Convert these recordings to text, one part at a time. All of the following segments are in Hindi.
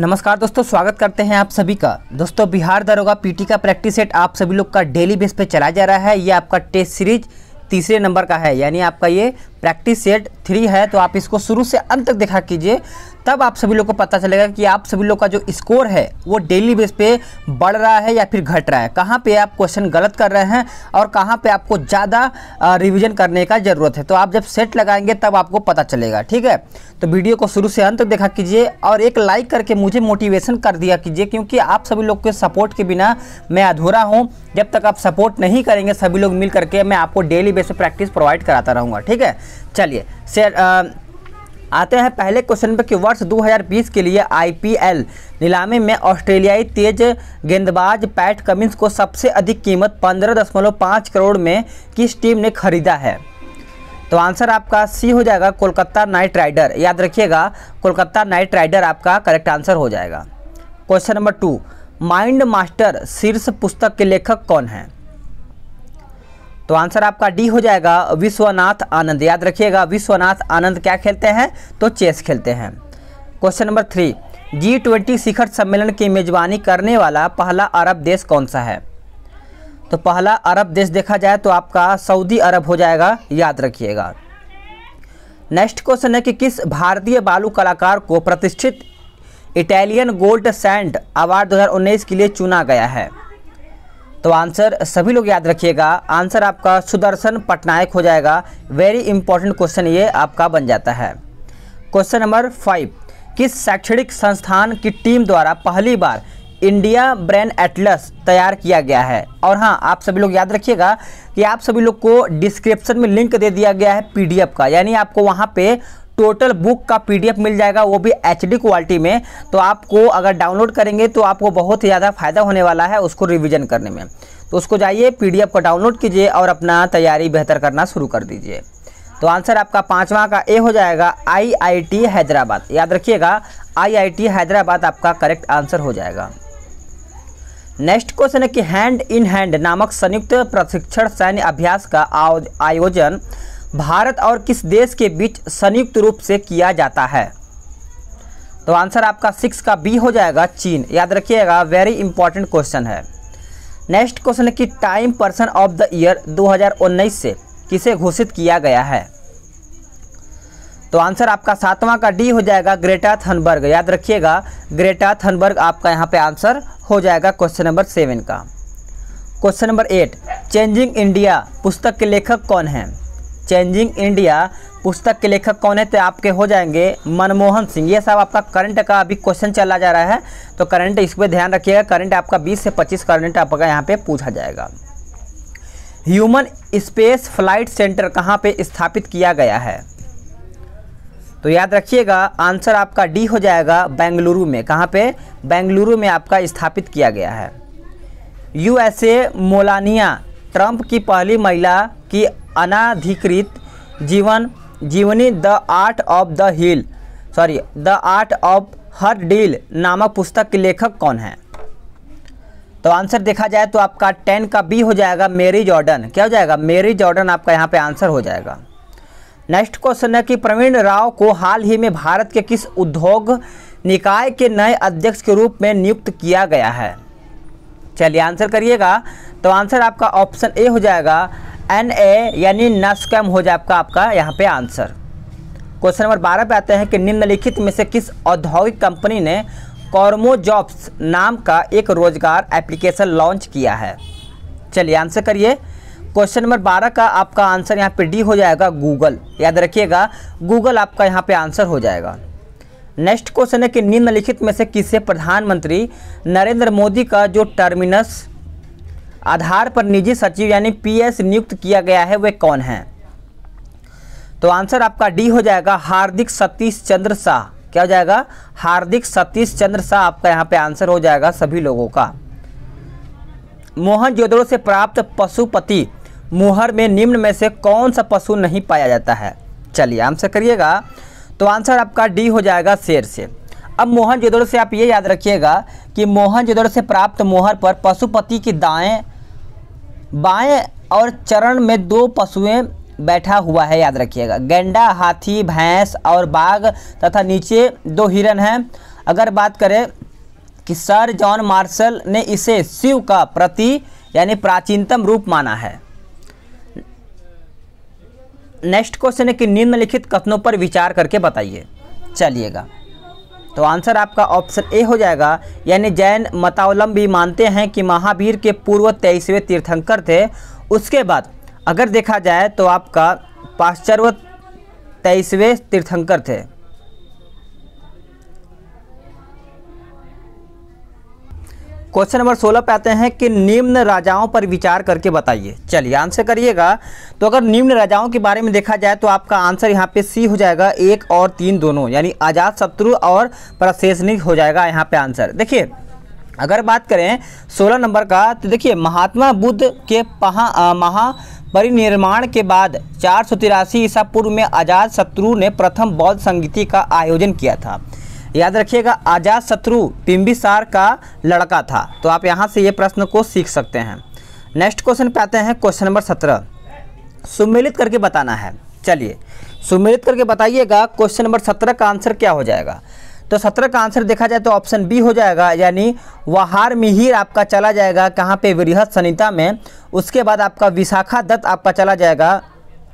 नमस्कार दोस्तों स्वागत करते हैं आप सभी का दोस्तों बिहार दरोगा पीटी का प्रैक्टिस सेट आप सभी लोग का डेली बेस पे चला जा रहा है ये आपका टेस्ट सीरीज तीसरे नंबर का है यानी आपका ये प्रैक्टिस सेट थ्री है तो आप इसको शुरू से अंत तक देखा कीजिए तब आप सभी लोग को पता चलेगा कि आप सभी लोग का जो स्कोर है वो डेली बेस पे बढ़ रहा है या फिर घट रहा है कहाँ पे आप क्वेश्चन गलत कर रहे हैं और कहाँ पे आपको ज़्यादा रिवीजन करने का ज़रूरत है तो आप जब सेट लगाएंगे तब आपको पता चलेगा ठीक है तो वीडियो को शुरू से अंत तक देखा कीजिए और एक लाइक करके मुझे मोटिवेशन कर दिया कीजिए क्योंकि आप सभी लोग के सपोर्ट के बिना मैं अधूरा हूँ जब तक आप सपोर्ट नहीं करेंगे सभी लोग मिल करके मैं आपको डेली बेस पर प्रैक्टिस प्रोवाइड कराता रहूँगा ठीक है चलिए शेयर आते हैं पहले क्वेश्चन पे कि वर्ष 2020 के लिए आईपीएल नीलामी में ऑस्ट्रेलियाई तेज गेंदबाज पैट कमिंस को सबसे अधिक कीमत 15.5 करोड़ में किस टीम ने खरीदा है तो आंसर आपका सी हो जाएगा कोलकाता नाइट राइडर याद रखिएगा कोलकाता नाइट राइडर आपका करेक्ट आंसर हो जाएगा question number two mind master शीर्ष पुस्तक के लेखक कौन हैं तो आंसर आपका डी हो जाएगा विश्वनाथ आनंद याद रखिएगा विश्वनाथ आनंद क्या खेलते हैं तो चेस खेलते हैं question number three G twenty शिखर सम्मेलन की मेजबानी करने वाला पहला अरब देश कौन सा है तो पहला अरब देश देखा जाए तो आपका सऊदी अरब हो जाएगा याद रखिएगा नेक्स्ट क्वेश्चन है कि किस भारतीय बालू कलाकार को प्रतिष्ठित इटालियन गोल्ड सैंड अवार्ड 2019 के लिए चुना गया है तो आंसर सभी लोग याद रखिएगा आंसर आपका सुदर्शन पटनायक हो जाएगा वेरी इंपॉर्टेंट क्वेश्चन ये आपका बन जाता है क्वेश्चन नंबर फाइव किस शैक्षणिक संस्थान की टीम द्वारा पहली बार इंडिया ब्रेन एटलस तैयार किया गया है और हाँ आप सभी लोग याद रखिएगा कि आप सभी लोग को डिस्क्रिप्शन में लिंक दे दिया गया है पीडीएफ का यानी आपको वहाँ पे टोटल बुक का पीडीएफ मिल जाएगा वो भी एच क्वालिटी में तो आपको अगर डाउनलोड करेंगे तो आपको बहुत ही ज़्यादा फ़ायदा होने वाला है उसको रिविज़न करने में तो उसको जाइए पी को डाउनलोड कीजिए और अपना तैयारी बेहतर करना शुरू कर दीजिए तो आंसर आपका पाँचवा का ए हो जाएगा आईआईटी हैदराबाद याद रखिएगा आईआईटी हैदराबाद आपका करेक्ट आंसर हो जाएगा नेक्स्ट क्वेश्चन है कि हैंड इन हैंड नामक संयुक्त प्रशिक्षण सैन्य अभ्यास का आयोजन भारत और किस देश के बीच संयुक्त रूप से किया जाता है तो आंसर आपका सिक्स का बी हो जाएगा चीन याद रखिएगा वेरी इंपॉर्टेंट क्वेश्चन है नेक्स्ट क्वेश्चन है कि Time person of the year 2019 से किसे घोषित किया गया है तो आंसर आपका सातवां का डी हो जाएगा ग्रेटा थनबर्ग याद रखिएगा ग्रेटा थनबर्ग आपका यहाँ पे आंसर हो जाएगा क्वेश्चन नंबर सेवन का question number eight changing India पुस्तक के लेखक कौन हैं चेंजिंग इंडिया पुस्तक के लेखक कौन है तो आपके हो जाएंगे मनमोहन सिंह ये सब आपका करंट का अभी क्वेश्चन चला जा रहा है तो करंट इस पर ध्यान रखिएगा करंट आपका 20 से 25 करंट आपका यहाँ पे पूछा जाएगा ह्यूमन स्पेस फ्लाइट सेंटर कहाँ पे स्थापित किया गया है तो याद रखिएगा आंसर आपका डी हो जाएगा बेंगलुरु में कहाँ पे बेंगलुरु में आपका स्थापित किया गया है यूएसए मोलानिया ट्रंप की पहली महिला की अनाधिकृत जीवन जीवनी the art of the hill sorry the art of her deal नामक पुस्तक के लेखक कौन है तो आंसर देखा जाए तो आपका टेन का बी हो जाएगा मेरी जॉर्डन क्या हो जाएगा मेरी जॉर्डन आपका यहाँ पे आंसर हो जाएगा नेक्स्ट क्वेश्चन है कि प्रवीण राव को हाल ही में भारत के किस उद्योग निकाय के नए अध्यक्ष के रूप में नियुक्त किया गया है चलिए आंसर करिएगा तो आंसर आपका ऑप्शन ए हो जाएगा एन ए यानी नस कम हो जाए आपका आपका यहाँ पे आंसर क्वेश्चन नंबर बारह पे आते हैं कि निम्नलिखित में से किस औद्योगिक कंपनी ने कॉर्मो जॉब्स नाम का एक रोजगार एप्लीकेशन लॉन्च किया है चलिए आंसर करिए क्वेश्चन नंबर बारह का आपका आंसर यहाँ पे डी हो जाएगा गूगल याद रखिएगा गूगल आपका यहाँ पे आंसर हो जाएगा नेक्स्ट क्वेश्चन है कि निम्नलिखित में से किसे प्रधानमंत्री नरेंद्र मोदी का जो टर्मिनस आधार पर निजी सचिव यानी पीएस नियुक्त किया गया है वे कौन हैं तो आंसर आपका डी हो जाएगा हार्दिक सतीश चंद्र शाह क्या हो जाएगा हार्दिक सतीश चंद्र शाह आपका यहाँ पे आंसर हो जाएगा सभी लोगों का मोहन जोदड़ो से प्राप्त पशुपति मुहर में निम्न में से कौन सा पशु नहीं पाया जाता है चलिए आंसर करिएगा तो आंसर आपका डी हो जाएगा शेर से अब मोहन जोदड़ो से आप ये याद रखिएगा कि मोहन जोदड़ो से प्राप्त मोहर पर पशुपति की दाएं बाएं और चरण में दो पशुएं बैठा हुआ है याद रखिएगा गेंडा हाथी भैंस और बाघ तथा नीचे दो हिरन हैं अगर बात करें कि सर जॉन मार्शल ने इसे शिव का प्रति यानी प्राचीनतम रूप माना है नेक्स्ट क्वेश्चन है कि निम्नलिखित कथनों पर विचार करके बताइए चलिएगा तो आंसर आपका ऑप्शन ए हो जाएगा यानी जैन मतावलंबी मानते हैं कि महावीर के पूर्व तेईसवें तीर्थंकर थे उसके बाद अगर देखा जाए तो आपका पाश्चर्व तेईसवें तीर्थंकर थे क्वेश्चन नंबर सोलह पे आते हैं कि निम्न राजाओं पर विचार करके बताइए चलिए आंसर करिएगा तो अगर निम्न राजाओं के बारे में देखा जाए तो आपका आंसर यहाँ पे सी हो जाएगा एक और तीन दोनों यानी आजाद शत्रु और प्रशासनिक हो जाएगा यहाँ पे आंसर देखिए अगर बात करें 16 नंबर का तो देखिए महात्मा बुद्ध के पहा महा परिनिर्माण के बाद चार सौ तिरासी ईसा पूर्व में आजाद शत्रु ने प्रथम बौद्ध संगीति का आयोजन किया था याद रखिएगा आजाद शत्रु पिम्बिसार का लड़का था तो आप यहाँ से ये प्रश्न को सीख सकते हैं नेक्स्ट क्वेश्चन पे आते हैं क्वेश्चन नंबर सत्रह सुमिलित करके बताना है चलिए सुमिलित करके बताइएगा क्वेश्चन नंबर सत्रह का आंसर क्या हो जाएगा तो सत्रह का आंसर देखा जाए तो ऑप्शन बी हो जाएगा यानी वहार मिहिर आपका चला जाएगा कहाँ पे वृहद संहिता में उसके बाद आपका विशाखा दत्त आपका चला जाएगा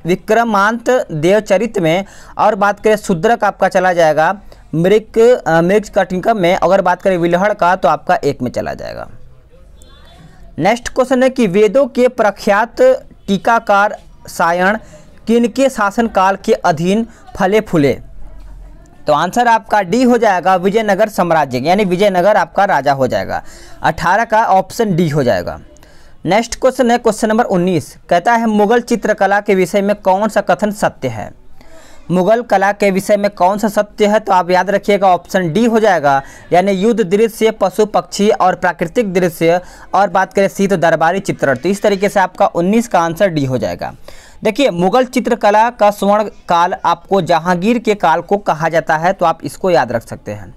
विक्रमांत देवचरित में और बात करें शूद्रक आपका चला जाएगा मृक मिर्च कटिंग का में अगर बात करें विलहड़ का तो आपका एक में चला जाएगा नेक्स्ट क्वेश्चन है कि वेदों के प्रख्यात टीकाकार सायण किनके शासनकाल के अधीन फले फूले तो आंसर आपका डी हो जाएगा विजयनगर साम्राज्य यानी विजयनगर आपका राजा हो जाएगा 18 का ऑप्शन डी हो जाएगा नेक्स्ट क्वेश्चन है क्वेश्चन नंबर 19 कहता है मुगल चित्रकला के विषय में कौन सा कथन सत्य है मुगल कला के विषय में कौन सा सत्य है तो आप याद रखिएगा ऑप्शन डी हो जाएगा यानी युद्ध दृश्य पशु पक्षी और प्राकृतिक दृश्य और बात करें सी तो दरबारी चित्रण तो इस तरीके से आपका 19 का आंसर डी हो जाएगा देखिए मुगल चित्रकला का स्वर्ण काल आपको जहांगीर के काल को कहा जाता है तो आप इसको याद रख सकते हैं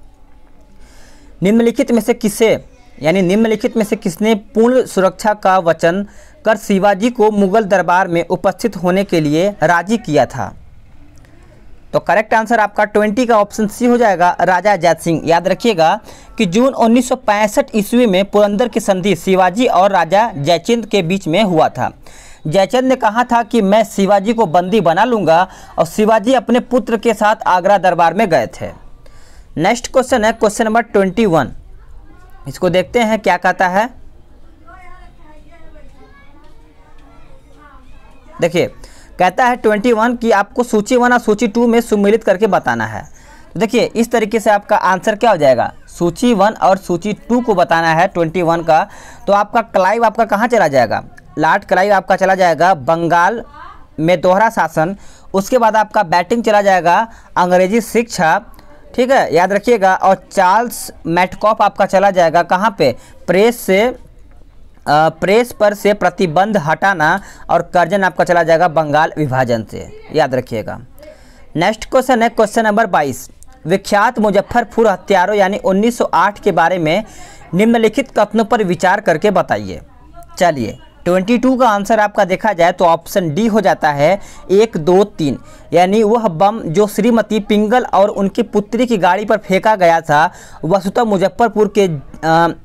निम्नलिखित में से किसे यानी निम्नलिखित में से किसने पूर्ण सुरक्षा का वचन कर शिवाजी को मुगल दरबार में उपस्थित होने के लिए राजी किया था तो करेक्ट आंसर आपका 20 का ऑप्शन सी हो जाएगा राजा अजैत सिंह याद रखिएगा कि जून उन्नीस ईस्वी में पुरंदर की संधि शिवाजी और राजा जयचंद के बीच में हुआ था जयचंद ने कहा था कि मैं शिवाजी को बंदी बना लूँगा और शिवाजी अपने पुत्र के साथ आगरा दरबार में गए थे नेक्स्ट क्वेश्चन है क्वेश्चन नंबर ट्वेंटी वन इसको देखते हैं क्या कहता है देखिए कहता है ट्वेंटी वन कि आपको सूची वन और सूची टू में सम्मिलित करके बताना है तो देखिए इस तरीके से आपका आंसर क्या हो जाएगा सूची वन और सूची टू को बताना है ट्वेंटी वन का तो आपका क्लाइव आपका कहाँ चला जाएगा लाट क्लाइव आपका चला जाएगा बंगाल में दोहरा शासन उसके बाद आपका बैटिंग चला जाएगा अंग्रेजी शिक्षा ठीक है याद रखिएगा और चार्ल्स मैटकॉफ आपका चला जाएगा कहाँ पे प्रेस से प्रेस पर से प्रतिबंध हटाना और कर्जन आपका चला जाएगा बंगाल विभाजन से याद रखिएगा नेक्स्ट क्वेश्चन है क्वेश्चन नंबर बाईस विख्यात मुजफ्फरपुर हत्यारों यानी 1908 के बारे में निम्नलिखित कथनों पर विचार करके बताइए चलिए 22 का आंसर आपका देखा जाए तो ऑप्शन डी हो जाता है एक दो तीन यानी वह बम जो श्रीमती पिंगल और उनकी पुत्री की गाड़ी पर फेंका गया था वसुतः मुजफ्फरपुर के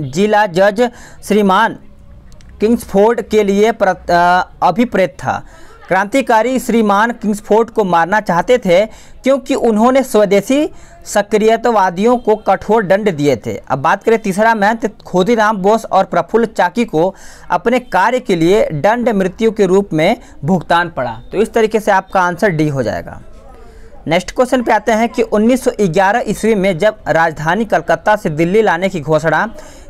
जिला जज श्रीमान किंग्सफोर्ड के लिए अभिप्रेत था क्रांतिकारी श्रीमान किंग्सफोर्ड को मारना चाहते थे क्योंकि उन्होंने स्वदेशी सक्रियतावादियों को कठोर दंड दिए थे अब बात करें तीसरा महंत खोदीराम बोस और प्रफुल्ल चाकी को अपने कार्य के लिए दंड मृत्यु के रूप में भुगतान पड़ा तो इस तरीके से आपका आंसर डी हो जाएगा नेक्स्ट क्वेश्चन पे आते हैं कि 1911 ईस्वी में जब राजधानी कलकत्ता से दिल्ली लाने की घोषणा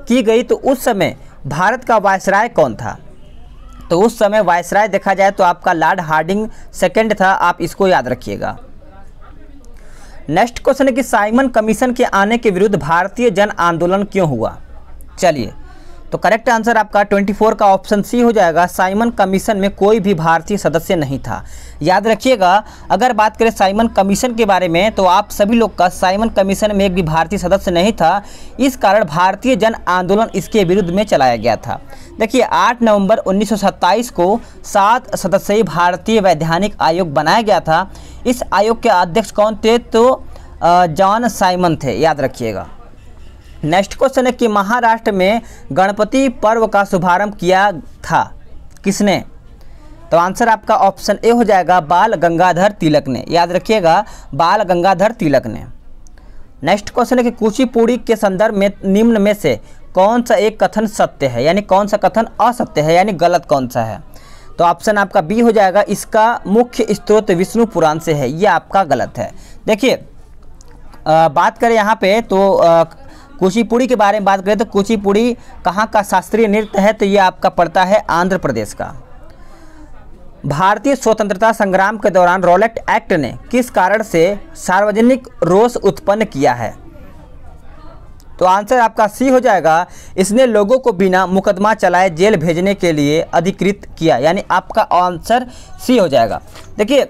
की गई तो उस समय भारत का वायसराय कौन था तो उस समय वायसराय देखा जाए तो आपका लॉर्ड हार्डिंग सेकेंड था आप इसको याद रखिएगा नेक्स्ट क्वेश्चन है कि साइमन कमीशन के आने के विरुद्ध भारतीय जन आंदोलन क्यों हुआ चलिए तो करेक्ट आंसर आपका 24 का ऑप्शन सी हो जाएगा साइमन कमीशन में कोई भी भारतीय सदस्य नहीं था याद रखिएगा अगर बात करें साइमन कमीशन के बारे में तो आप सभी लोग का साइमन कमीशन में एक भी भारतीय सदस्य नहीं था इस कारण भारतीय जन आंदोलन इसके विरुद्ध में चलाया गया था देखिए 8 नवंबर 1927 को सात सदस्यीय भारतीय वैधानिक आयोग बनाया गया था इस आयोग के अध्यक्ष कौन थे तो जॉन साइमन थे याद रखिएगा नेक्स्ट क्वेश्चन है कि महाराष्ट्र में गणपति पर्व का शुभारंभ किया था किसने तो आंसर आपका ऑप्शन ए हो जाएगा बाल गंगाधर तिलक ने याद रखिएगा बाल गंगाधर तिलक ने नेक्स्ट क्वेश्चन है कि कुचिपुड़ी के संदर्भ में निम्न में से कौन सा एक कथन सत्य है यानी कौन सा कथन असत्य है यानी गलत कौन सा है तो ऑप्शन आपका बी हो जाएगा इसका मुख्य स्त्रोत विष्णु पुराण से है यह आपका गलत है देखिए बात करें यहाँ पे तो कुचिपुड़ी के बारे में बात करें तो कुचिपुड़ी कहाँ का शास्त्रीय नृत्य है तो ये आपका पड़ता है आंध्र प्रदेश का भारतीय स्वतंत्रता संग्राम के दौरान रॉलेट एक्ट ने किस कारण से सार्वजनिक रोष उत्पन्न किया है तो आंसर आपका सी हो जाएगा इसने लोगों को बिना मुकदमा चलाए जेल भेजने के लिए अधिकृत किया यानी आपका आंसर सी हो जाएगा देखिए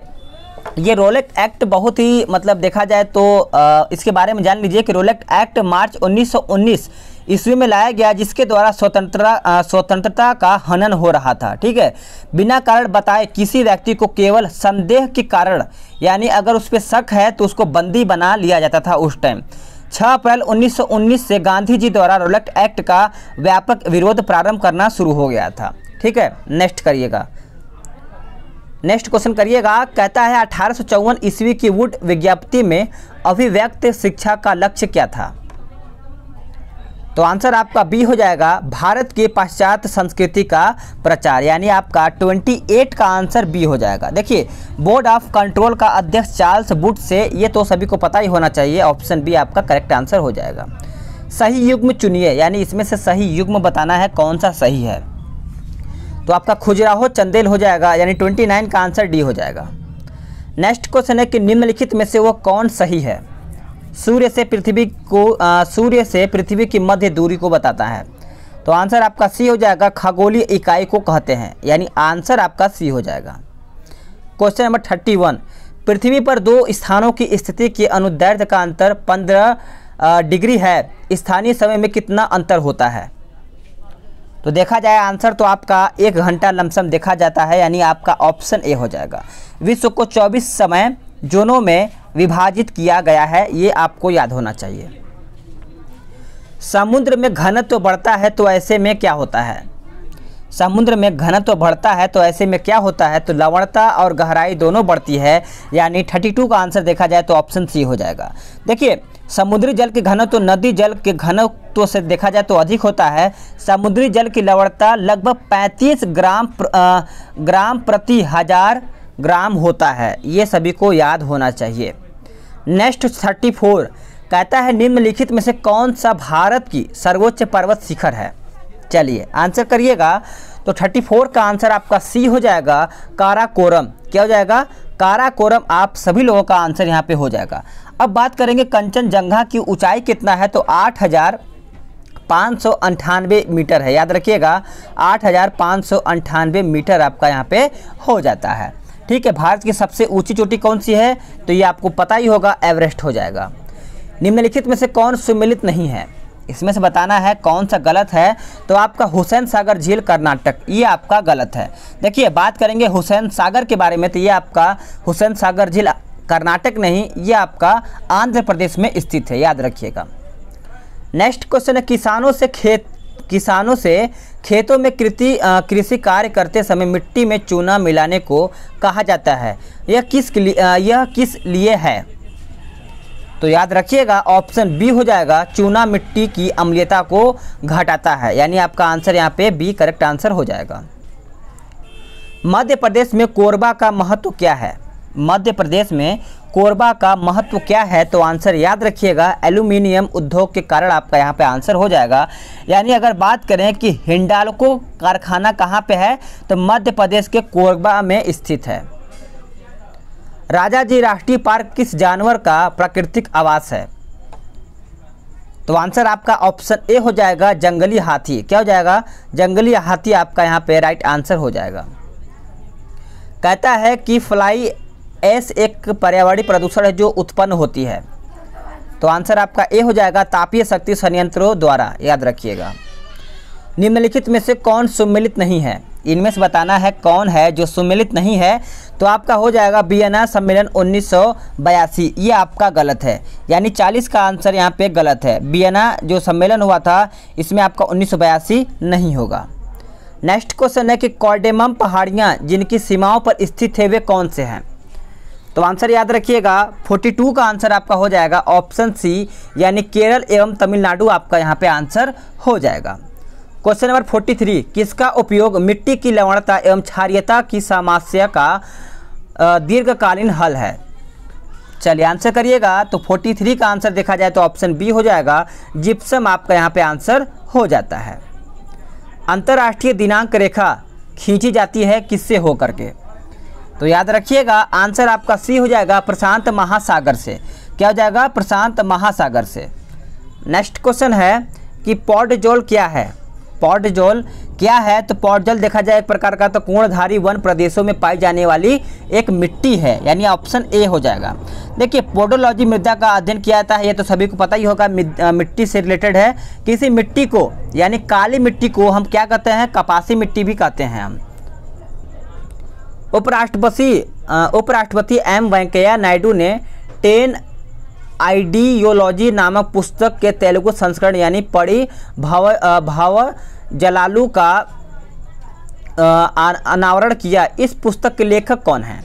ये रोलेक्ट एक्ट बहुत ही मतलब देखा जाए तो आ, इसके बारे में जान लीजिए कि रोलेक्ट एक्ट मार्च 1919 ईस्वी में लाया गया जिसके द्वारा स्वतंत्रता स्वतंत्रता का हनन हो रहा था ठीक है बिना कारण बताए किसी व्यक्ति को केवल संदेह के कारण यानी अगर उस पर शक है तो उसको बंदी बना लिया जाता था उस टाइम 6 अप्रैल 1919 से गांधी जी द्वारा रोलेक्ट एक्ट का व्यापक विरोध प्रारंभ करना शुरू हो गया था ठीक है नेक्स्ट करिएगा नेक्स्ट क्वेश्चन करिएगा कहता है अठारह ईस्वी की वुड विज्ञप्ति में अभिव्यक्त शिक्षा का लक्ष्य क्या था तो आंसर आपका बी हो जाएगा भारत के पाश्चात्य संस्कृति का प्रचार यानी आपका 28 का आंसर बी हो जाएगा देखिए बोर्ड ऑफ कंट्रोल का अध्यक्ष चार्ल्स बुट से ये तो सभी को पता ही होना चाहिए ऑप्शन बी आपका करेक्ट आंसर हो जाएगा सही युग्म चुनिए यानी इसमें से सही युग्म बताना है कौन सा सही है तो आपका खुजराहो चंदेल हो जाएगा यानी 29 का आंसर डी हो जाएगा नेक्स्ट क्वेश्चन है कि निम्नलिखित में से वो कौन सही है सूर्य से पृथ्वी को सूर्य से पृथ्वी की मध्य दूरी को बताता है तो आंसर आपका सी हो जाएगा खगोलीय इकाई को कहते हैं यानी आंसर आपका सी हो जाएगा क्वेश्चन नंबर थर्टी वन पृथ्वी पर दो स्थानों की स्थिति के अनुदैर्ध का अंतर पंद्रह डिग्री है स्थानीय समय में कितना अंतर होता है तो देखा जाए आंसर तो आपका एक घंटा लमसम देखा जाता है यानी आपका ऑप्शन ए हो जाएगा विश्व को 24 समय जोनों में विभाजित किया गया है ये आपको याद होना चाहिए समुद्र में घनत्व तो बढ़ता है तो ऐसे में क्या होता है समुद्र में घनत्व तो बढ़ता है तो ऐसे में क्या होता है तो लवणता और गहराई दोनों बढ़ती है यानी 32 का आंसर देखा जाए तो ऑप्शन सी हो जाएगा देखिए समुद्री जल के घनत्व तो नदी जल के घनत्व तो से देखा जाए तो अधिक होता है समुद्री जल की लवणता लगभग 35 ग्राम प्र, आ, ग्राम प्रति हजार ग्राम होता है ये सभी को याद होना चाहिए नेक्स्ट 34 कहता है निम्नलिखित में से कौन सा भारत की सर्वोच्च पर्वत शिखर है चलिए आंसर करिएगा तो 34 का आंसर आपका सी हो जाएगा काराकोरम क्या हो जाएगा काराकोरम आप सभी लोगों का आंसर यहाँ पे हो जाएगा अब बात करेंगे कंचनजंघा की ऊंचाई कितना है तो आठ हज़ार पाँच सौ अंठानवे मीटर है याद रखिएगा आठ हज़ार पाँच सौ अंठानवे मीटर आपका यहाँ पे हो जाता है ठीक है भारत की सबसे ऊंची चोटी कौन सी है तो ये आपको पता ही होगा एवरेस्ट हो जाएगा निम्नलिखित में से कौन सुमिलित नहीं है इसमें से बताना है कौन सा गलत है तो आपका हुसैन सागर झील कर्नाटक ये आपका गलत है देखिए बात करेंगे हुसैन सागर के बारे में तो ये आपका हुसैन सागर झील कर्नाटक नहीं यह आपका आंध्र प्रदेश में स्थित है याद रखिएगा नेक्स्ट क्वेश्चन है किसानों से खेत किसानों से खेतों में कृति कृषि कार्य करते समय मिट्टी में चूना मिलाने को कहा जाता है यह किस यह किस लिए है तो याद रखिएगा ऑप्शन बी हो जाएगा चूना मिट्टी की अम्लीयता को घटाता है यानी आपका आंसर यहाँ पे बी करेक्ट आंसर हो जाएगा मध्य प्रदेश में कोरबा का महत्व क्या है मध्य प्रदेश में कोरबा का महत्व क्या है तो आंसर याद रखिएगा एल्यूमिनियम उद्योग के कारण आपका यहाँ पे आंसर हो जाएगा यानी अगर बात करें कि हिंडालको कारखाना कहाँ पे है तो मध्य प्रदेश के कोरबा में स्थित है राजा जी राष्ट्रीय पार्क किस जानवर का प्राकृतिक आवास है तो आंसर आपका ऑप्शन ए हो जाएगा जंगली हाथी क्या हो जाएगा जंगली हाथी आपका यहाँ पे राइट आंसर हो जाएगा कहता है कि फ्लाई एस एक पर्यावरणीय प्रदूषण है जो उत्पन्न होती है तो आंसर आपका ए हो जाएगा तापीय शक्ति संयंत्रों द्वारा याद रखिएगा निम्नलिखित में से कौन सुमिलित नहीं है इनमें से बताना है कौन है जो सुमिलित नहीं है तो आपका हो जाएगा बियना सम्मेलन उन्नीस ये आपका गलत है यानी 40 का आंसर यहाँ पे गलत है बियना जो सम्मेलन हुआ था इसमें आपका उन्नीस नहीं होगा नेक्स्ट क्वेश्चन है कि कॉर्डेमम पहाड़ियाँ जिनकी सीमाओं पर स्थित है वे कौन से हैं तो आंसर याद रखिएगा 42 का आंसर आपका हो जाएगा ऑप्शन सी यानी केरल एवं तमिलनाडु आपका यहाँ पे आंसर हो जाएगा क्वेश्चन नंबर 43 किसका उपयोग मिट्टी की लवणता एवं क्षारियता की समस्या का दीर्घकालीन हल है चलिए आंसर करिएगा तो 43 का आंसर देखा जाए तो ऑप्शन बी हो जाएगा जिप्सम आपका यहाँ पे आंसर हो जाता है अंतर्राष्ट्रीय दिनांक रेखा खींची जाती है किससे होकर के तो याद रखिएगा आंसर आपका सी हो जाएगा प्रशांत महासागर से क्या हो जाएगा प्रशांत महासागर से नेक्स्ट क्वेश्चन है कि जोल क्या है जोल क्या है तो जोल देखा जाए एक प्रकार का तो कोणधारी वन प्रदेशों में पाई जाने वाली एक मिट्टी है यानी ऑप्शन ए हो जाएगा देखिए पोडोलॉजी मृदा का अध्ययन किया जाता है ये तो सभी को पता ही होगा मिट्टी से रिलेटेड है किसी मिट्टी को यानी काली मिट्टी को हम क्या कहते हैं कपासी मिट्टी भी कहते हैं हम उपराष्ट्रपति उपराष्ट्रपति एम वेंकैया नायडू ने टेन आइडियोलॉजी नामक पुस्तक के तेलुगु संस्करण यानी पढ़ी भाव भाव जलालू का अनावरण किया इस पुस्तक के लेखक कौन हैं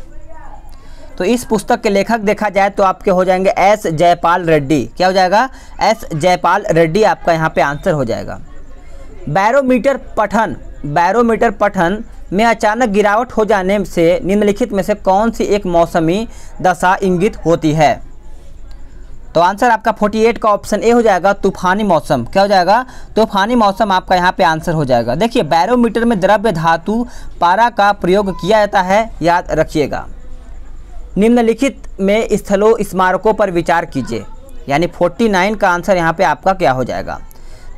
तो इस पुस्तक के लेखक देखा जाए तो आपके हो जाएंगे एस जयपाल रेड्डी क्या हो जाएगा एस जयपाल रेड्डी आपका यहाँ पे आंसर हो जाएगा बैरोमीटर पठन बैरोमीटर पठन में अचानक गिरावट हो जाने से निम्नलिखित में से कौन सी एक मौसमी दशा इंगित होती है तो आंसर आपका 48 का ऑप्शन ए हो जाएगा तूफानी मौसम क्या हो जाएगा तूफानी मौसम आपका यहाँ पे आंसर हो जाएगा देखिए बैरोमीटर में द्रव्य धातु पारा का प्रयोग किया जाता है याद रखिएगा निम्नलिखित में स्थलों स्मारकों पर विचार कीजिए यानी 49 का आंसर यहाँ पे आपका क्या हो जाएगा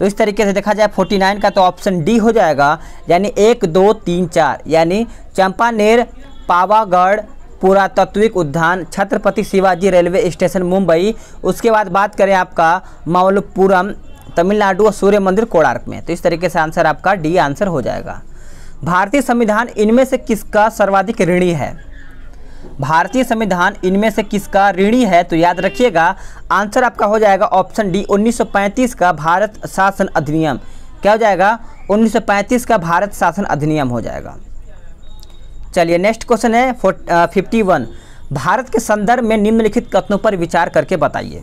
तो इस तरीके से देखा जाए 49 का तो ऑप्शन डी हो जाएगा यानी एक दो तीन चार यानी चंपानेर पावागढ़ पुरातत्विक उद्यान छत्रपति शिवाजी रेलवे स्टेशन मुंबई उसके बाद बात करें आपका मौलपुरम तमिलनाडु और सूर्य मंदिर कोणार्क में तो इस तरीके से आंसर आपका डी आंसर हो जाएगा भारतीय संविधान इनमें से किसका सर्वाधिक ऋणी है भारतीय संविधान इनमें से किसका ऋणी है तो याद रखिएगा आंसर आपका हो जाएगा ऑप्शन डी 1935 का भारत शासन अधिनियम क्या हो जाएगा 1935 का भारत शासन अधिनियम हो जाएगा चलिए नेक्स्ट क्वेश्चन है फिफ्टी वन भारत के संदर्भ में निम्नलिखित कथनों पर विचार करके बताइए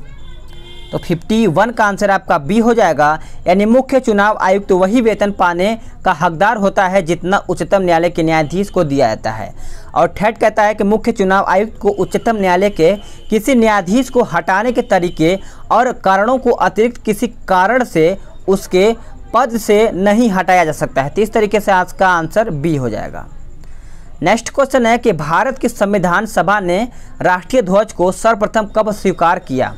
तो 51 का आंसर आपका बी हो जाएगा यानी मुख्य चुनाव आयुक्त तो वही वेतन पाने का हकदार होता है जितना उच्चतम न्यायालय के न्यायाधीश को दिया जाता है और ठेठ कहता है कि मुख्य चुनाव आयुक्त को उच्चतम न्यायालय के किसी न्यायाधीश को हटाने के तरीके और कारणों को अतिरिक्त किसी कारण से उसके पद से नहीं हटाया जा सकता है तो इस तरीके से आज का आंसर बी हो जाएगा नेक्स्ट क्वेश्चन है कि भारत की संविधान सभा ने राष्ट्रीय ध्वज को सर्वप्रथम कब स्वीकार किया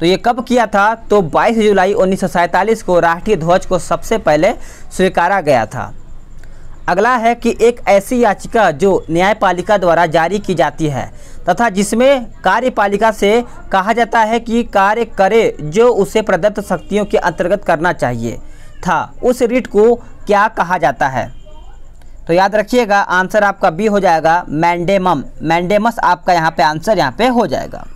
तो ये कब किया था तो 22 जुलाई उन्नीस को राष्ट्रीय ध्वज को सबसे पहले स्वीकारा गया था अगला है कि एक ऐसी याचिका जो न्यायपालिका द्वारा जारी की जाती है तथा जिसमें कार्यपालिका से कहा जाता है कि कार्य करे जो उसे प्रदत्त शक्तियों के अंतर्गत करना चाहिए था उस रिट को क्या कहा जाता है तो याद रखिएगा आंसर आपका बी हो जाएगा मैंडेमम मैंडेमस आपका यहाँ पे आंसर यहाँ पे हो जाएगा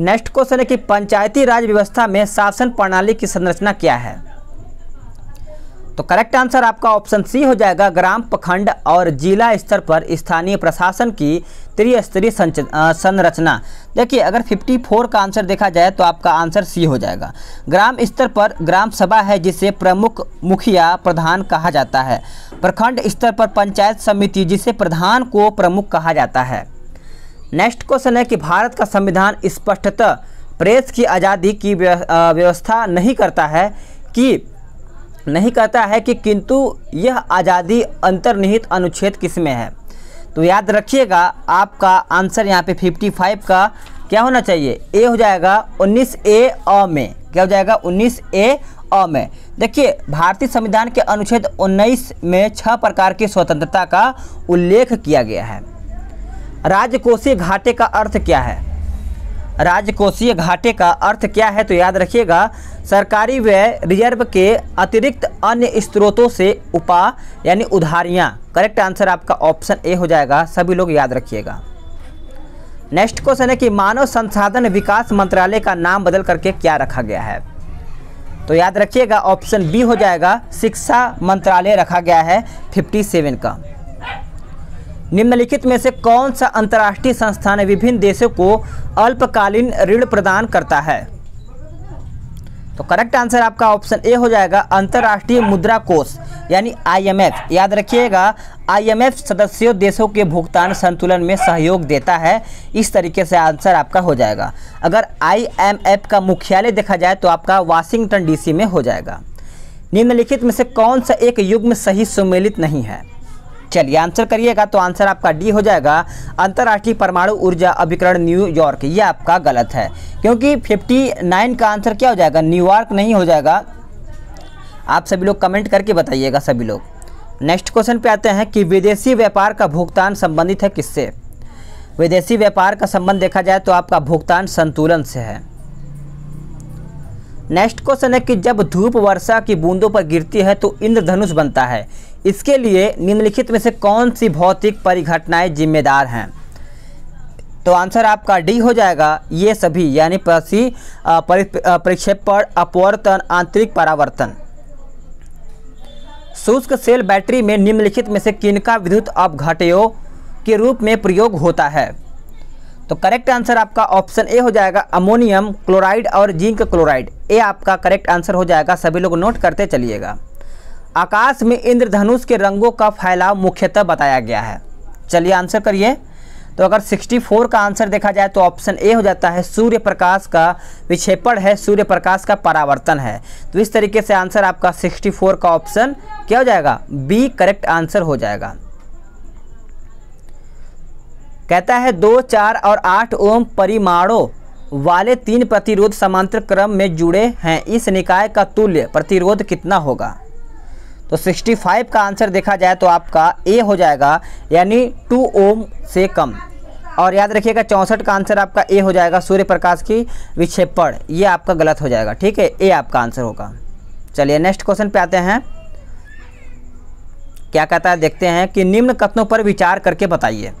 नेक्स्ट क्वेश्चन है कि पंचायती राज व्यवस्था में शासन प्रणाली की संरचना क्या है तो करेक्ट आंसर आपका ऑप्शन सी हो जाएगा ग्राम प्रखंड और जिला स्तर पर स्थानीय प्रशासन की त्रिस्तरीय संरचना देखिए अगर 54 का आंसर देखा जाए तो आपका आंसर सी हो जाएगा ग्राम स्तर पर ग्राम सभा है जिसे प्रमुख मुखिया प्रधान कहा जाता है प्रखंड स्तर पर पंचायत समिति जिसे प्रधान को प्रमुख कहा जाता है नेक्स्ट क्वेश्चन है कि भारत का संविधान स्पष्टतः प्रेस की आज़ादी की व्यवस्था नहीं करता है कि नहीं कहता है कि किंतु यह आज़ादी अंतर्निहित अनुच्छेद किस में है तो याद रखिएगा आपका आंसर यहाँ पे 55 का क्या होना चाहिए ए हो जाएगा 19 ए अ में क्या हो जाएगा 19 ए अ में देखिए भारतीय संविधान के अनुच्छेद 19 में छह प्रकार की स्वतंत्रता का उल्लेख किया गया है राजकोषीय घाटे का अर्थ क्या है राजकोषीय घाटे का अर्थ क्या है तो याद रखिएगा सरकारी व्यय रिजर्व के अतिरिक्त अन्य स्रोतों से उपा यानी उधारियाँ करेक्ट आंसर आपका ऑप्शन ए हो जाएगा सभी लोग याद रखिएगा नेक्स्ट क्वेश्चन है कि मानव संसाधन विकास मंत्रालय का नाम बदल करके क्या रखा गया है तो याद रखिएगा ऑप्शन बी हो जाएगा शिक्षा मंत्रालय रखा गया है 57 का निम्नलिखित में से कौन सा अंतर्राष्ट्रीय संस्थान विभिन्न देशों को अल्पकालीन ऋण प्रदान करता है तो करेक्ट आंसर आपका ऑप्शन ए हो जाएगा अंतर्राष्ट्रीय मुद्रा कोष यानी आईएमएफ याद रखिएगा आईएमएफ सदस्यों देशों के भुगतान संतुलन में सहयोग देता है इस तरीके से आंसर आपका हो जाएगा अगर आईएमएफ का मुख्यालय देखा जाए तो आपका वाशिंगटन डीसी में हो जाएगा निम्नलिखित में से कौन सा एक युग्म सही सुमेलित नहीं है चलिए आंसर करिएगा तो आंसर आपका डी हो जाएगा अंतर्राष्ट्रीय परमाणु ऊर्जा अभिकरण न्यूयॉर्क ये आपका गलत है क्योंकि 59 का आंसर क्या हो जाएगा न्यूयॉर्क नहीं हो जाएगा आप सभी लोग कमेंट करके बताइएगा सभी लोग नेक्स्ट क्वेश्चन पे आते हैं कि विदेशी व्यापार का भुगतान संबंधित है किससे विदेशी व्यापार का संबंध देखा जाए तो आपका भुगतान संतुलन से है नेक्स्ट क्वेश्चन है कि जब धूप वर्षा की बूंदों पर गिरती है तो इंद्रधनुष बनता है इसके लिए निम्नलिखित में से कौन सी भौतिक परिघटनाएं जिम्मेदार हैं तो आंसर आपका डी हो जाएगा ये सभी यानी प्रसी परिक्षेपण अपवर्तन आंतरिक परावर्तन शुष्क सेल बैटरी में निम्नलिखित में से किनका विद्युत अपघटयों के रूप में प्रयोग होता है तो करेक्ट आंसर आपका ऑप्शन ए हो जाएगा अमोनियम क्लोराइड और जिंक क्लोराइड ए आपका करेक्ट आंसर हो जाएगा सभी लोग नोट करते चलिएगा आकाश में इंद्रधनुष के रंगों का फैलाव मुख्यतः बताया गया है चलिए आंसर करिए तो अगर 64 का आंसर देखा जाए तो ऑप्शन ए हो जाता है सूर्य प्रकाश का विक्षेपण है सूर्य प्रकाश का परावर्तन है तो इस तरीके से आंसर आपका 64 का ऑप्शन क्या हो जाएगा बी करेक्ट आंसर हो जाएगा कहता है दो चार और आठ ओम परिमाणों वाले तीन प्रतिरोध समांतर क्रम में जुड़े हैं इस निकाय का तुल्य प्रतिरोध कितना होगा तो 65 का आंसर देखा जाए तो आपका ए हो जाएगा यानी टू ओम से कम और याद रखिएगा चौंसठ का आंसर आपका ए हो जाएगा सूर्य प्रकाश की विक्षेपण ये आपका गलत हो जाएगा ठीक है ए आपका आंसर होगा चलिए नेक्स्ट क्वेश्चन पे आते हैं क्या कहता है देखते हैं कि निम्न कथनों पर विचार करके बताइए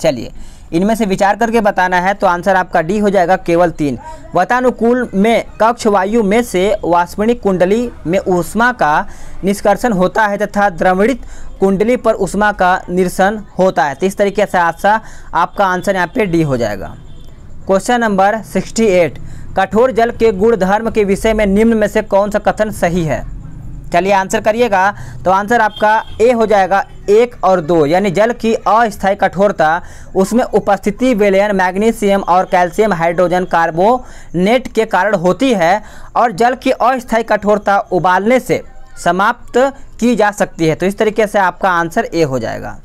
चलिए इनमें से विचार करके बताना है तो आंसर आपका डी हो जाएगा केवल तीन वातानुकूल में कक्ष वायु में से वाष्पणिक कुंडली में ऊष्मा का निष्कर्षण होता है तथा द्रविड़ित कुंडली पर ऊष्मा का निरसन होता है तो इस तरीके से हादसा आपका आंसर यहाँ पे डी हो जाएगा क्वेश्चन नंबर सिक्सटी कठोर जल के गुणधर्म के विषय में निम्न में से कौन सा कथन सही है चलिए आंसर करिएगा तो आंसर आपका ए हो जाएगा एक और दो यानी जल की अस्थायी कठोरता उसमें उपस्थिति विलयन मैग्नीशियम और कैल्शियम हाइड्रोजन कार्बोनेट के कारण होती है और जल की अस्थायी कठोरता उबालने से समाप्त की जा सकती है तो इस तरीके से आपका आंसर ए हो जाएगा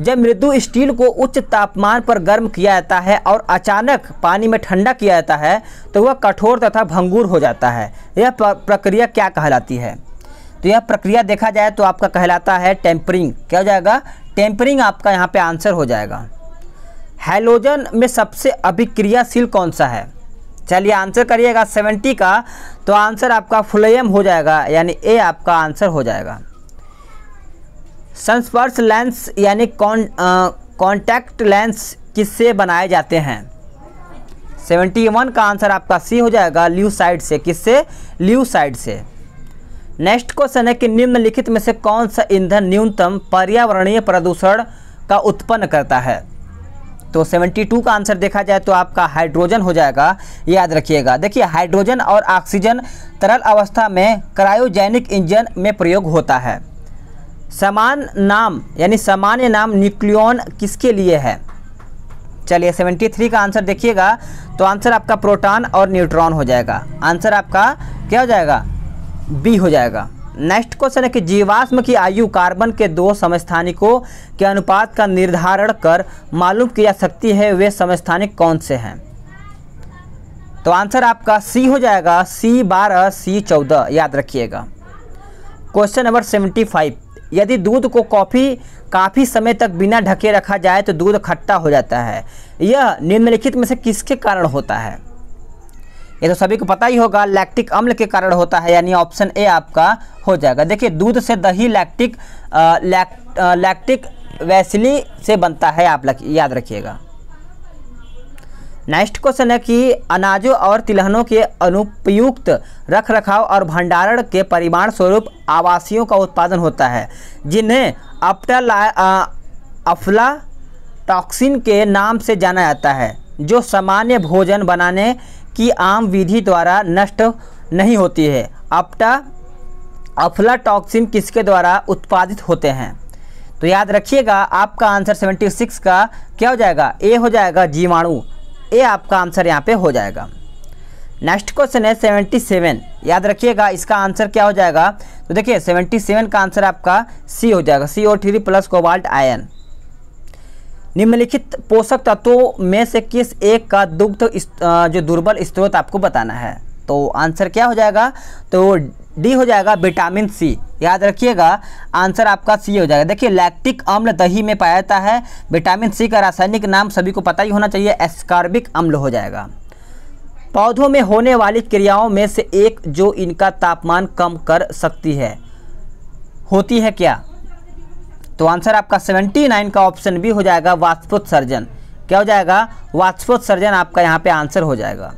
जब मृदु स्टील को उच्च तापमान पर गर्म किया जाता है और अचानक पानी में ठंडा किया जाता है तो वह कठोर तथा भंगूर हो जाता है यह प्रक्रिया क्या कहलाती है तो यह प्रक्रिया देखा जाए तो आपका कहलाता है टेम्परिंग क्या हो जाएगा टेम्परिंग आपका यहाँ पे आंसर हो जाएगा हेलोजन में सबसे अभिक्रियाशील कौन सा है चलिए आंसर करिएगा सेवेंटी का तो आंसर आपका फ्लेम हो जाएगा यानी ए आपका आंसर हो जाएगा संस्पर्श लेंस यानी कॉन्टैक्ट लेंस किससे बनाए जाते हैं 71 का आंसर आपका सी हो जाएगा ल्यूसाइड से किससे साइड से नेक्स्ट क्वेश्चन है कि निम्नलिखित में से कौन सा ईंधन न्यूनतम पर्यावरणीय प्रदूषण का उत्पन्न करता है तो 72 का आंसर देखा जाए तो आपका हाइड्रोजन हो जाएगा याद रखिएगा देखिए हाइड्रोजन और ऑक्सीजन तरल अवस्था में क्रायोजेनिक इंजन में प्रयोग होता है समान नाम यानी सामान्य नाम न्यूक्लियॉन किसके लिए है चलिए 73 का आंसर देखिएगा तो आंसर आपका प्रोटॉन और न्यूट्रॉन हो जाएगा आंसर आपका क्या हो जाएगा बी हो जाएगा नेक्स्ट क्वेश्चन है कि जीवाश्म की आयु कार्बन के दो समस्थानिकों के अनुपात का निर्धारण कर मालूम की जा सकती है वे समस्थानिक कौन से हैं तो आंसर आपका सी हो जाएगा सी बारह सी चौदह याद रखिएगा क्वेश्चन नंबर सेवेंटी फाइव यदि दूध को कॉफ़ी काफ़ी समय तक बिना ढके रखा जाए तो दूध खट्टा हो जाता है यह निम्नलिखित में से किसके कारण होता है ये तो सभी को पता ही होगा लैक्टिक अम्ल के कारण होता है यानी ऑप्शन ए आपका हो जाएगा देखिए दूध से दही lactic ah, lac, ah, lactic bacilli से बनता है आप याद रखिएगा नेक्स्ट क्वेश्चन है कि अनाजों और तिलहनों के अनुपयुक्त रख रखाव और भंडारण के परिमाण स्वरूप आवासियों का उत्पादन होता है जिन्हें अपटला अफला टॉक्सिन के नाम से जाना जाता है जो सामान्य भोजन बनाने की आम विधि द्वारा नष्ट नहीं होती है अपटा अफला टॉक्सिन किसके द्वारा उत्पादित होते हैं तो याद रखिएगा आपका आंसर 76 का क्या हो जाएगा ए हो जाएगा जीवाणु ए आपका आंसर यहाँ पे हो जाएगा नेक्स्ट क्वेश्चन है सेवन याद रखिएगा इसका आंसर क्या हो जाएगा तो देखिए सेवन का आंसर आपका सी हो जाएगा C O three plus cobalt ion निम्नलिखित पोषक तत्वों में से किस एक का दुग्ध जो दुर्बल स्त्रोत आपको बताना है तो आंसर क्या हो जाएगा तो डी हो जाएगा विटामिन सी याद रखिएगा आंसर आपका सी हो जाएगा देखिए लैक्टिक अम्ल दही में पाया जाता है विटामिन सी का रासायनिक नाम सभी को पता ही होना चाहिए एस्कार्बिक अम्ल हो जाएगा पौधों में होने वाली क्रियाओं में से एक जो इनका तापमान कम कर सकती है होती है क्या तो आंसर आपका 79 का ऑप्शन बी हो जाएगा वाष्पोत्सर्जन क्या हो जाएगा वाष्पोत्सर्जन आपका यहाँ पे आंसर हो जाएगा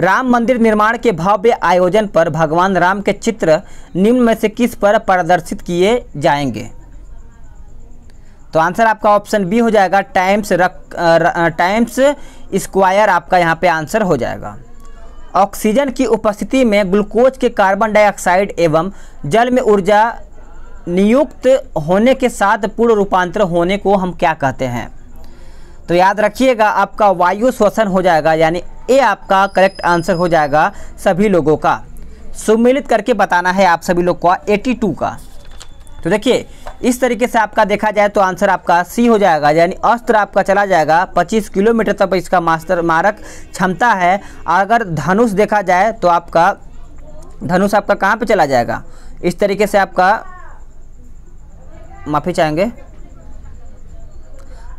राम मंदिर निर्माण के भव्य आयोजन पर भगवान राम के चित्र निम्न में से किस पर प्रदर्शित किए जाएंगे तो आंसर आपका ऑप्शन बी हो जाएगा टाइम्स रक टाइम्स स्क्वायर आपका यहाँ पे आंसर हो जाएगा ऑक्सीजन की उपस्थिति में ग्लूकोज के कार्बन डाइऑक्साइड एवं जल में ऊर्जा नियुक्त होने के साथ पूर्ण रूपांतर होने को हम क्या कहते हैं तो याद रखिएगा आपका वायु श्वसन हो जाएगा यानी ए आपका करेक्ट आंसर हो जाएगा सभी लोगों का सुमिलित करके बताना है आप सभी लोग का 82 का तो देखिए इस तरीके से आपका देखा जाए तो आंसर आपका सी हो जाएगा यानी अस्त्र आपका चला जाएगा 25 किलोमीटर तक इसका मास्टर मारक क्षमता है अगर धनुष देखा जाए तो आपका धनुष आपका कहाँ पे चला जाएगा इस तरीके से आपका माफ़ी चाहेंगे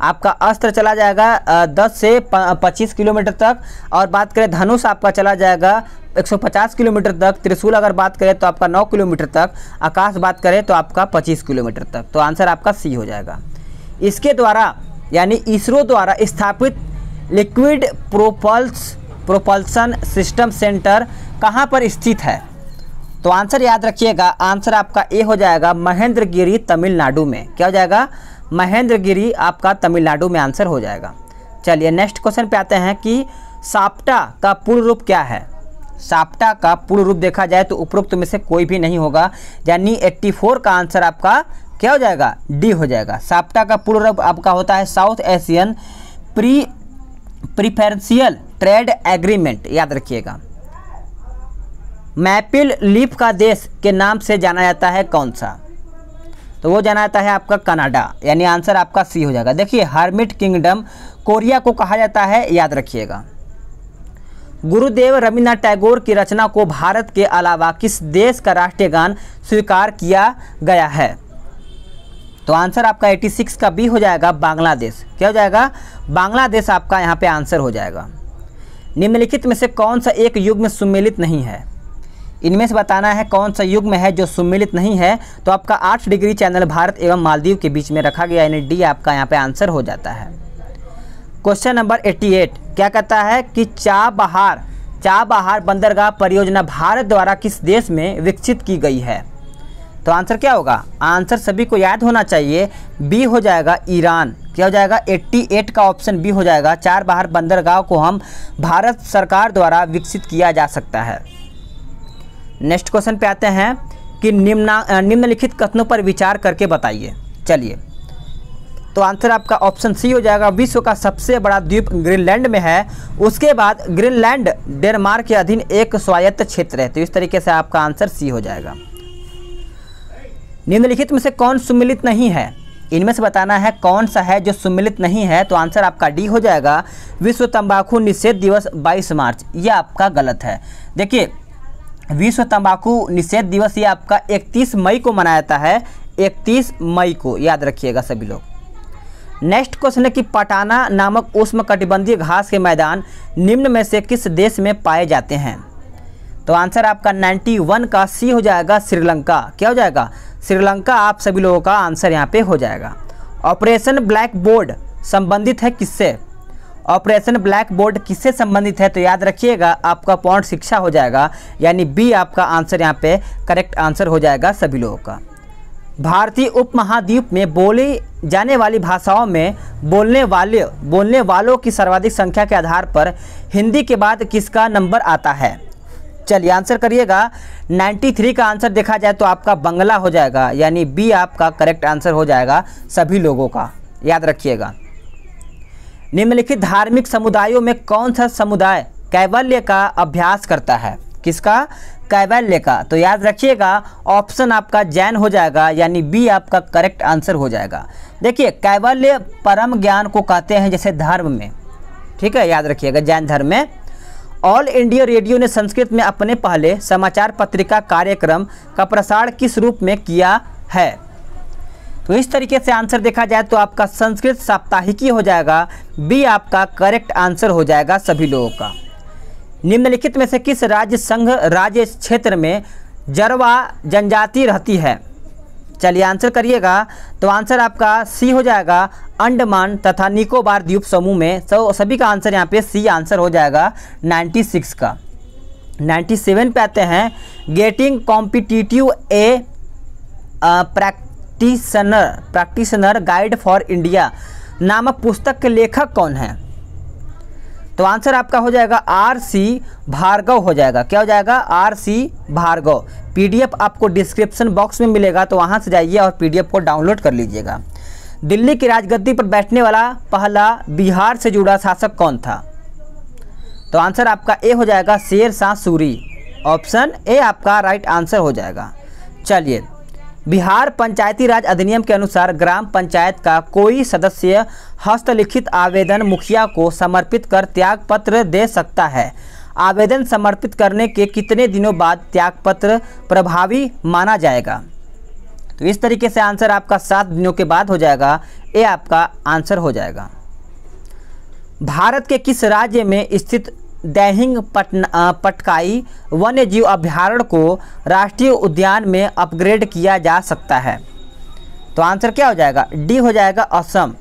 आपका अस्त्र चला जाएगा दस से पच्चीस किलोमीटर तक और बात करें धनुष आपका चला जाएगा 150 किलोमीटर तक त्रिशूल अगर बात करें तो आपका 9 किलोमीटर तक आकाश बात करें तो आपका 25 किलोमीटर तक तो आंसर आपका सी हो जाएगा इसके द्वारा यानी इसरो द्वारा स्थापित liquid propulse propulsion system centre कहाँ पर स्थित है तो आंसर याद रखिएगा आंसर आपका ए हो जाएगा महेंद्रगिरी तमिलनाडु में क्या हो जाएगा महेंद्रगिरी आपका तमिलनाडु में आंसर हो जाएगा चलिए नेक्स्ट क्वेश्चन पे आते हैं कि साप्टा का पूर्ण रूप क्या है साप्टा का पूर्ण रूप देखा जाए तो उपरोक्त में से कोई भी नहीं होगा यानी 84 का आंसर आपका क्या हो जाएगा डी हो जाएगा साप्टा का पूर्ण रूप आपका होता है South Asian pre preferential trade agreement याद रखिएगा मैपिल लीफ का देश के नाम से जाना जाता है कौन सा तो वो जाना जाता है आपका कनाडा यानी आंसर आपका सी हो जाएगा देखिए हार्मिट किंगडम कोरिया को कहा जाता है याद रखिएगा गुरुदेव रविन्द्रनाथ टैगोर की रचना को भारत के अलावा किस देश का राष्ट्रीय गान स्वीकार किया गया है तो आंसर आपका 86 का बी हो जाएगा बांग्लादेश क्या हो जाएगा बांग्लादेश आपका यहाँ पे आंसर हो जाएगा निम्नलिखित में से कौन सा एक युग में सुमेलित नहीं है इनमें से बताना है कौन सा युग्म है जो सुमिलित नहीं है तो आपका आठ डिग्री चैनल भारत एवं मालदीव के बीच में रखा गया यानी डी आपका यहाँ पे आंसर हो जाता है क्वेश्चन नंबर 88 क्या कहता है कि चाबहार चाबहार बंदरगाह परियोजना भारत द्वारा किस देश में विकसित की गई है तो आंसर क्या होगा आंसर सभी को याद होना चाहिए बी हो जाएगा ईरान क्या हो जाएगा 88 का ऑप्शन बी हो जाएगा चार बाहर बंदरगाह को हम भारत सरकार द्वारा विकसित किया जा सकता है नेक्स्ट क्वेश्चन पे आते हैं कि निम्न निम्नलिखित कथनों पर विचार करके बताइए चलिए तो आंसर आपका ऑप्शन सी हो जाएगा विश्व का सबसे बड़ा द्वीप ग्रीनलैंड में है उसके बाद ग्रीनलैंड डेनमार्क के अधीन एक स्वायत्त क्षेत्र है तो इस तरीके से आपका आंसर सी हो जाएगा निम्नलिखित में से कौन सुमिलित नहीं है इनमें से बताना है कौन सा है जो सुमिलित नहीं है तो आंसर आपका डी हो जाएगा विश्व तंबाकू निषेध दिवस 22 मार्च यह आपका गलत है देखिए विश्व तंबाकू निषेध दिवस ये आपका 31 मई को मनाया जाता है 31 मई को याद रखिएगा सभी लोग नेक्स्ट क्वेश्चन है कि पटाना नामक कटिबंधीय घास के मैदान निम्न में से किस देश में पाए जाते हैं तो आंसर आपका 91 का सी हो जाएगा श्रीलंका क्या हो जाएगा श्रीलंका आप सभी लोगों का आंसर यहाँ पे हो जाएगा ऑपरेशन ब्लैक बोर्ड संबंधित है किससे ऑपरेशन ब्लैक बोर्ड किससे संबंधित है तो याद रखिएगा आपका पॉइंट शिक्षा हो जाएगा यानी बी आपका आंसर यहाँ पे करेक्ट आंसर हो जाएगा सभी लोगों का भारतीय उपमहाद्वीप में बोली जाने वाली भाषाओं में बोलने वाले बोलने वालों की सर्वाधिक संख्या के आधार पर हिंदी के बाद किसका नंबर आता है चलिए आंसर करिएगा 93 का आंसर देखा जाए तो आपका बंगला हो जाएगा यानी बी आपका करेक्ट आंसर हो जाएगा सभी लोगों का याद रखिएगा निम्नलिखित धार्मिक समुदायों में कौन सा समुदाय कैवल्य का अभ्यास करता है किसका कैवल्य का तो याद रखिएगा ऑप्शन आपका जैन हो जाएगा यानी बी आपका करेक्ट आंसर हो जाएगा देखिए कैवल्य परम ज्ञान को कहते हैं जैसे धर्म में ठीक है याद रखिएगा जैन धर्म में ऑल इंडिया रेडियो ने संस्कृत में अपने पहले समाचार पत्रिका कार्यक्रम का प्रसार किस रूप में किया है तो इस तरीके से आंसर देखा जाए तो आपका संस्कृत साप्ताहिकी हो जाएगा बी आपका करेक्ट आंसर हो जाएगा सभी लोगों का निम्नलिखित में से किस राज्य संघ राज्य क्षेत्र में जरवा जनजाति रहती है चलिए आंसर करिएगा तो आंसर आपका सी हो जाएगा अंडमान तथा निकोबार द्वीप समूह में सब सभी का आंसर यहाँ पे सी आंसर हो जाएगा 96 का 97 पे आते हैं getting competitive a pract practitioner practitioner guide for India नामक पुस्तक के लेखक कौन है तो आंसर आपका हो जाएगा आर सी भार्गव हो जाएगा क्या हो जाएगा आर सी भार्गव पीडीएफ आपको डिस्क्रिप्शन बॉक्स में मिलेगा तो वहाँ से जाइए और पीडीएफ को डाउनलोड कर लीजिएगा दिल्ली की राजगद्दी पर बैठने वाला पहला बिहार से जुड़ा शासक कौन था तो आंसर आपका ए हो जाएगा शेर शाह सूरी ऑप्शन ए आपका राइट आंसर हो जाएगा चलिए बिहार पंचायती राज अधिनियम के अनुसार ग्राम पंचायत का कोई सदस्य हस्तलिखित आवेदन मुखिया को समर्पित कर त्याग पत्र दे सकता है आवेदन समर्पित करने के कितने दिनों बाद त्याग पत्र प्रभावी माना जाएगा तो इस तरीके से आंसर आपका सात दिनों के बाद हो जाएगा ये आपका आंसर हो जाएगा भारत के किस राज्य में स्थित दहिंग पटना पटकाई वन्य जीव अभ्यारण्य को राष्ट्रीय उद्यान में अपग्रेड किया जा सकता है तो आंसर क्या हो जाएगा डी हो जाएगा असम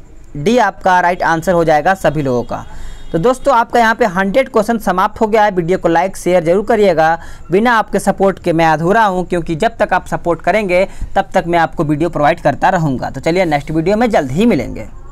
डी आपका राइट आंसर हो जाएगा सभी लोगों का तो दोस्तों आपका यहाँ पे हंड्रेड क्वेश्चन समाप्त हो गया है वीडियो को लाइक शेयर जरूर करिएगा बिना आपके सपोर्ट के मैं अधूरा हूँ क्योंकि जब तक आप सपोर्ट करेंगे तब तक मैं आपको वीडियो प्रोवाइड करता रहूँगा तो चलिए नेक्स्ट वीडियो में जल्द ही मिलेंगे